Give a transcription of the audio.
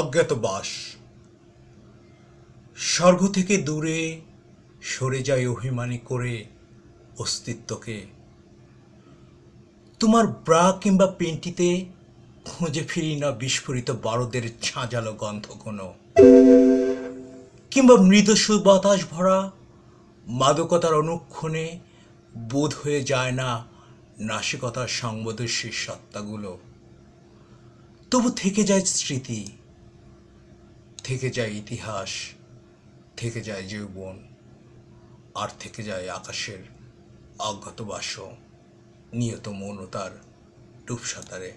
অজ্ঞাতবাস স্বর্গ থেকে দূরে সরে যায় অভিমানী করে অস্তিত্বকে তোমার ব্রা কিংবা পেন্টিতে খুঁজে ফিরি না বিস্ফোরিত বারদের ছাঁজালো গন্ধ কোনো কিংবা মৃদ বাতাস ভরা মাদকতার অনুক্ষণে বোধ হয়ে যায় না নাশিকতার সংবদশীল সত্তাগুলো তবু থেকে যায় স্মৃতি থেকে যায় ইতিহাস থেকে যায় যৌবন আর থেকে যায় আকাশের বাস নিয়ত মৌনতার ডুব সাঁতারে